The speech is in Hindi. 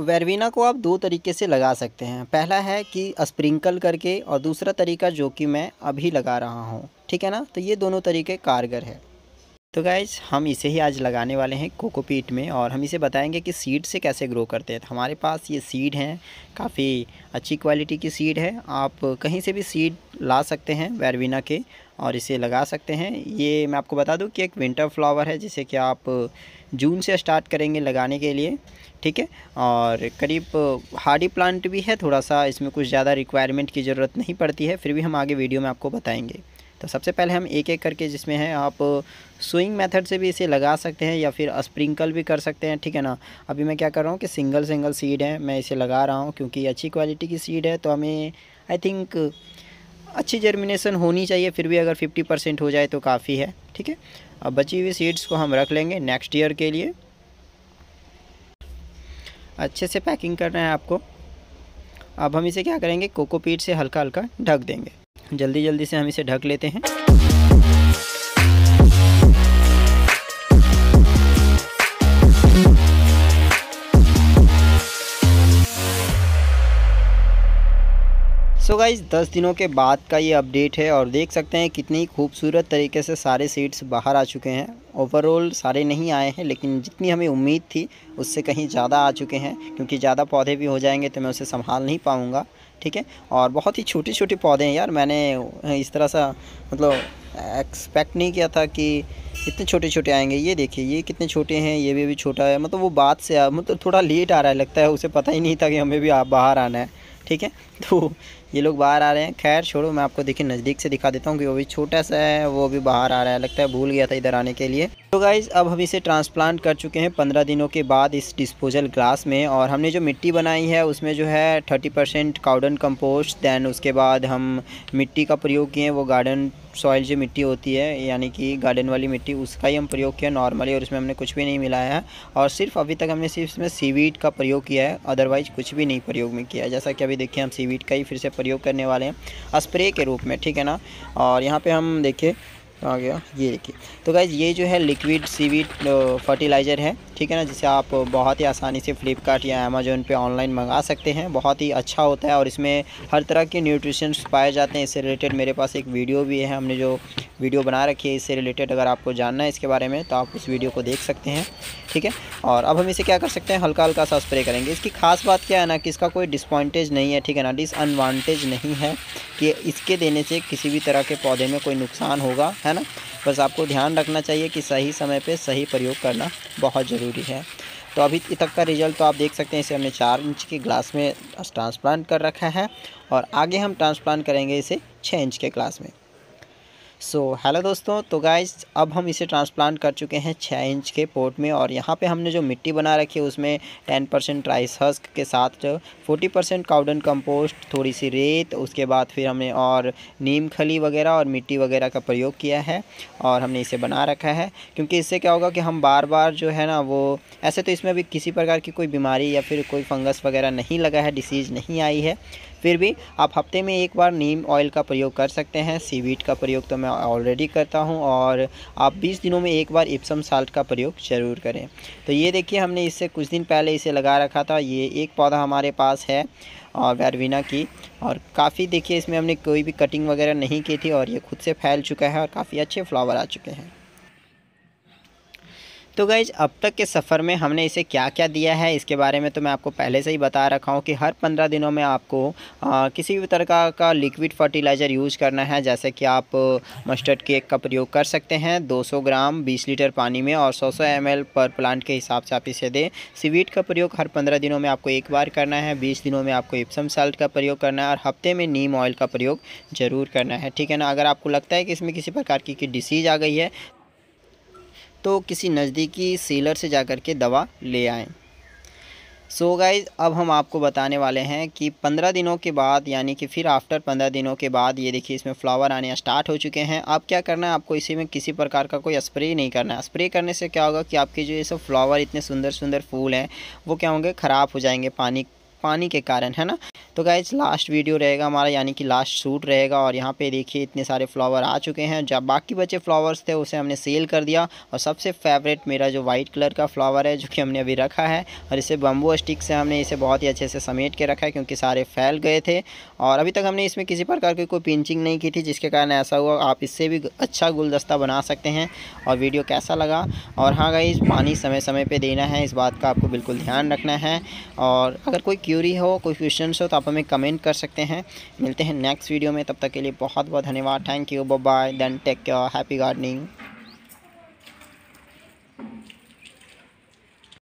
वेरवीना को आप दो तरीके से लगा सकते हैं पहला है कि स्प्रिंकल करके और दूसरा तरीका जो कि मैं अभी लगा रहा हूँ ठीक है ना तो ये दोनों तरीके कारगर है तो गाइज हम इसे ही आज लगाने वाले हैं कोकोपीट में और हम इसे बताएंगे कि सीड से कैसे ग्रो करते हैं तो हमारे पास ये सीड हैं काफ़ी अच्छी क्वालिटी की सीड है आप कहीं से भी सीड ला सकते हैं वेरवीना के और इसे लगा सकते हैं ये मैं आपको बता दूं कि एक विंटर फ्लावर है जिसे कि आप जून से स्टार्ट करेंगे लगाने के लिए ठीक है और करीब हार्डी प्लांट भी है थोड़ा सा इसमें कुछ ज़्यादा रिक्वायरमेंट की ज़रूरत नहीं पड़ती है फिर भी हम आगे वीडियो में आपको बताएँगे तो सबसे पहले हम एक एक करके जिसमें है आप स्विंग मेथड से भी इसे लगा सकते हैं या फिर स्प्रिंकल भी कर सकते हैं ठीक है ना अभी मैं क्या कर रहा हूँ कि सिंगल सिंगल सीड है मैं इसे लगा रहा हूँ क्योंकि अच्छी क्वालिटी की सीड है तो हमें आई थिंक अच्छी जर्मिनेशन होनी चाहिए फिर भी अगर 50 परसेंट हो जाए तो काफ़ी है ठीक है अब बची हुई सीड्स को हम रख लेंगे नेक्स्ट ईयर के लिए अच्छे से पैकिंग करना है आपको अब हम इसे क्या करेंगे कोकोपीट से हल्का हल्का ढक देंगे जल्दी जल्दी से हम इसे ढक लेते हैं सो गाइज दस दिनों के बाद का ये अपडेट है और देख सकते हैं कितनी खूबसूरत तरीके से सारे सीट्स बाहर आ चुके हैं ओवरऑल सारे नहीं आए हैं लेकिन जितनी हमें उम्मीद थी उससे कहीं ज़्यादा आ चुके हैं क्योंकि ज़्यादा पौधे भी हो जाएंगे तो मैं उसे संभाल नहीं पाऊँगा ठीक है और बहुत ही छोटे छोटे पौधे हैं यार मैंने इस तरह सा मतलब एक्सपेक्ट नहीं किया था कि इतने छोटे छोटे आएंगे ये देखिए ये कितने छोटे हैं ये भी अभी छोटा है मतलब वो बात से आ, मतलब थोड़ा लेट आ रहा है लगता है उसे पता ही नहीं था कि हमें भी आप बाहर आना है ठीक है तो ये लोग बाहर आ रहे हैं खैर छोड़ो मैं आपको देखिए नज़दीक से दिखा देता हूँ कि वो भी छोटा सा है वो भी बाहर आ रहा है लगता है भूल गया था इधर आने के लिए तो गाइज़ अब हम इसे ट्रांसप्लांट कर चुके हैं पंद्रह दिनों के बाद इस डिस्पोजल ग्लास में और हमने जो मिट्टी बनाई है उसमें जो है thirty percent cow dung compost then उसके बाद हम मिट्टी का प्रयोग किए हैं वो गार्डन सॉइल जो मिट्टी होती है यानी कि गार्डन वाली मिट्टी थी उसका ही हम प्रयोग किया नॉर्मली और इसमें हमने कुछ भी नहीं मिलाया है और सिर्फ अभी तक हमने सिर्फ इसमें सीवीड e का प्रयोग किया है अदरवाइज कुछ भी नहीं प्रयोग में किया है जैसा कि अभी देखिए हम सीवीड e का ही फिर से प्रयोग करने वाले हैं स्प्रे के रूप में ठीक है ना और यहाँ पर हम देखिए आ गया ये देखिए तो गाइज़ ये जो है लिक्विड सीवीट फर्टिलाइज़र है ठीक है ना जिसे आप बहुत ही आसानी से फ्लिपकार्ट या अमेजोन पे ऑनलाइन मंगा सकते हैं बहुत ही अच्छा होता है और इसमें हर तरह के न्यूट्रिशंस पाए जाते हैं इससे रिलेटेड मेरे पास एक वीडियो भी है हमने जो वीडियो बना रखी है इससे रिलेटेड अगर आपको जानना है इसके बारे में तो आप उस वीडियो को देख सकते हैं ठीक है और अब हम इसे क्या कर सकते हैं हल्का हल्का सा स्प्रे करेंगे इसकी खास बात क्या है ना कि इसका कोई डिसपॉइंटेज नहीं है ठीक है ना डिसअनवान्टेज नहीं है कि इसके देने से किसी भी तरह के पौधे में कोई नुकसान होगा है ना बस आपको ध्यान रखना चाहिए कि सही समय पे सही प्रयोग करना बहुत ज़रूरी है तो अभी तक का रिजल्ट तो आप देख सकते हैं इसे हमने चार इंच के ग्लास में ट्रांसप्लांट कर रखा है और आगे हम ट्रांसप्लांट करेंगे इसे छः इंच के ग्लास में सो so, हेलो दोस्तों तो गाइज अब हम इसे ट्रांसप्लांट कर चुके हैं छः इंच के पोर्ट में और यहाँ पे हमने जो मिट्टी बना रखी है उसमें टेन परसेंट राइस हस्क के साथ फोर्टी परसेंट काउडन कंपोस्ट थोड़ी सी रेत उसके बाद फिर हमने और नीम खली वगैरह और मिट्टी वगैरह का प्रयोग किया है और हमने इसे बना रखा है क्योंकि इससे क्या होगा कि हम बार बार जो है ना वो ऐसे तो इसमें अभी किसी प्रकार की कोई बीमारी या फिर कोई फंगस वगैरह नहीं लगा है डिसीज़ नहीं आई है फिर भी आप हफ्ते में एक बार नीम ऑयल का प्रयोग कर सकते हैं सीवीट का प्रयोग तो मैं ऑलरेडी करता हूँ और आप 20 दिनों में एक बार इप्सम साल्ट का प्रयोग ज़रूर करें तो ये देखिए हमने इससे कुछ दिन पहले इसे लगा रखा था ये एक पौधा हमारे पास है और वेरविना की और काफ़ी देखिए इसमें हमने कोई भी कटिंग वगैरह नहीं की थी और ये खुद से फैल चुका है और काफ़ी अच्छे फ्लावर आ चुके हैं तो गैज अब तक के सफ़र में हमने इसे क्या क्या दिया है इसके बारे में तो मैं आपको पहले से ही बता रखा हूँ कि हर पंद्रह दिनों में आपको आ, किसी भी तरह का, का लिक्विड फर्टिलाइज़र यूज़ करना है जैसे कि आप मस्टर्ड केक का प्रयोग कर सकते हैं 200 ग्राम 20 लीटर पानी में और 100 सौ एम पर प्लांट के हिसाब से आप इसे दें सीवीट का प्रयोग हर पंद्रह दिनों में आपको एक बार करना है बीस दिनों में आपको इप्सम साल्ट का प्रयोग करना है और हफ्ते में नीम ऑयल का प्रयोग ज़रूर करना है ठीक है ना अगर आपको लगता है कि इसमें किसी प्रकार की डिसीज़ आ गई है तो किसी नज़दीकी सीलर से जा कर के दवा ले आएँ सो so गाइज अब हम आपको बताने वाले हैं कि पंद्रह दिनों के बाद यानी कि फिर आफ्टर पंद्रह दिनों के बाद ये देखिए इसमें फ्लावर आने स्टार्ट हो चुके हैं अब क्या करना है आपको इसी में किसी प्रकार का कोई स्प्रे नहीं करना है स्प्रे करने से क्या होगा कि आपके जो ये सब फ्लावर इतने सुंदर सुंदर फूल हैं वो क्या होंगे ख़राब हो जाएंगे पानी पानी के कारण है ना तो गाइज लास्ट वीडियो रहेगा हमारा यानी कि लास्ट सूट रहेगा और यहाँ पे देखिए इतने सारे फ्लावर आ चुके हैं जब बाकी बचे फ्लावर्स थे उसे हमने सेल कर दिया और सबसे फेवरेट मेरा जो वाइट कलर का फ्लावर है जो कि हमने अभी रखा है और इसे बम्बू स्टिक से हमने इसे बहुत ही अच्छे से समेट के रखा है क्योंकि सारे फैल गए थे और अभी तक हमने इसमें किसी प्रकार की कोई पिंचिंग नहीं की थी जिसके कारण ऐसा हुआ आप इससे भी अच्छा गुलदस्ता बना सकते हैं और वीडियो कैसा लगा और हाँ गाइज पानी समय समय पर देना है इस बात का आपको बिल्कुल ध्यान रखना है और अगर कोई क्यूरी हो कोई क्वेश्चन हो तो आप हमें कमेंट कर सकते हैं मिलते हैं नेक्स्ट वीडियो में तब तक के लिए बहुत बहुत धन्यवाद thank you bye then take care happy gardening